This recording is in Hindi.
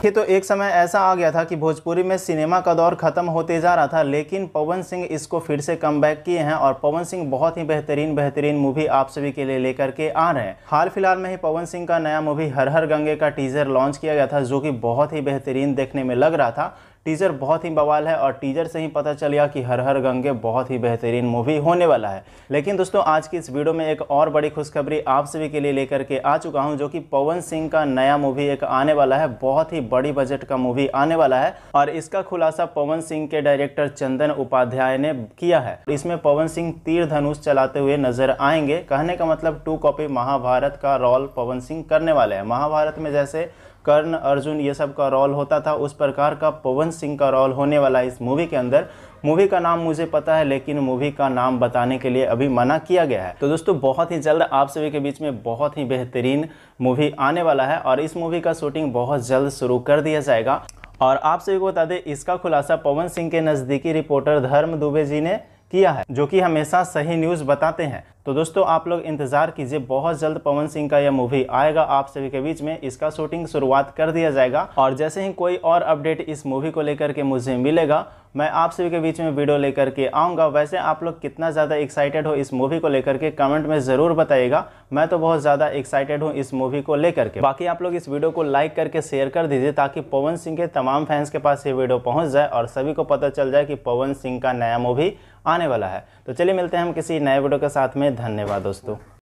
देखिए तो एक समय ऐसा आ गया था कि भोजपुरी में सिनेमा का दौर खत्म होते जा रहा था लेकिन पवन सिंह इसको फिर से कम किए हैं और पवन सिंह बहुत ही बेहतरीन बेहतरीन मूवी आप सभी के लिए लेकर के आ रहे हैं हाल फिलहाल में ही पवन सिंह का नया मूवी हर हर गंगे का टीजर लॉन्च किया गया था जो कि बहुत ही बेहतरीन देखने में लग रहा था टीजर बहुत ही बवाल है और टीजर से ही पता चल गया कि हर हर गंगे बहुत ही बेहतरीन मूवी होने वाला है लेकिन दोस्तों आज की इस वीडियो में एक और बड़ी खुशखबरी आप सभी के लिए लेकर के आ चुका हूँ जो कि पवन सिंह का नया मूवी एक आने वाला है बहुत ही बड़ी बजट का मूवी आने वाला है और इसका खुलासा पवन सिंह के डायरेक्टर चंदन उपाध्याय ने किया है इसमें पवन सिंह तीर धनुष चलाते हुए नजर आएंगे कहने का मतलब टू कॉपी महाभारत का रोल पवन सिंह करने वाले हैं महाभारत में जैसे कर्ण अर्जुन ये सब का रोल होता था उस प्रकार का पवन सिंह का रोल होने वाला इस मूवी के अंदर मूवी का नाम मुझे पता है लेकिन मूवी का नाम बताने के लिए अभी मना किया गया है तो दोस्तों बहुत ही जल्द आप सभी के बीच में बहुत ही बेहतरीन मूवी आने वाला है और इस मूवी का शूटिंग बहुत जल्द शुरू कर दिया जाएगा और आप सभी को बता दें इसका खुलासा पवन सिंह के नज़दीकी रिपोर्टर धर्म दुबे जी ने किया है जो कि हमेशा सही न्यूज़ बताते हैं तो दोस्तों आप लोग इंतज़ार कीजिए बहुत जल्द पवन सिंह का यह मूवी आएगा आप सभी के बीच में इसका शूटिंग शुरुआत कर दिया जाएगा और जैसे ही कोई और अपडेट इस मूवी को लेकर के मुझे मिलेगा मैं आप सभी के बीच में वीडियो लेकर के आऊँगा वैसे आप लोग कितना ज़्यादा एक्साइटेड हो इस मूवी को लेकर के कमेंट में ज़रूर बताइएगा मैं तो बहुत ज़्यादा एक्साइटेड हूँ इस मूवी को लेकर के बाकी आप लोग इस वीडियो को लाइक करके शेयर कर दीजिए ताकि पवन सिंह के तमाम फैंस के पास ये वीडियो पहुँच जाए और सभी को पता चल जाए कि पवन सिंह का नया मूवी आने वाला है तो चलिए मिलते हैं हम किसी नए वीडियो के साथ में धन्यवाद दोस्तों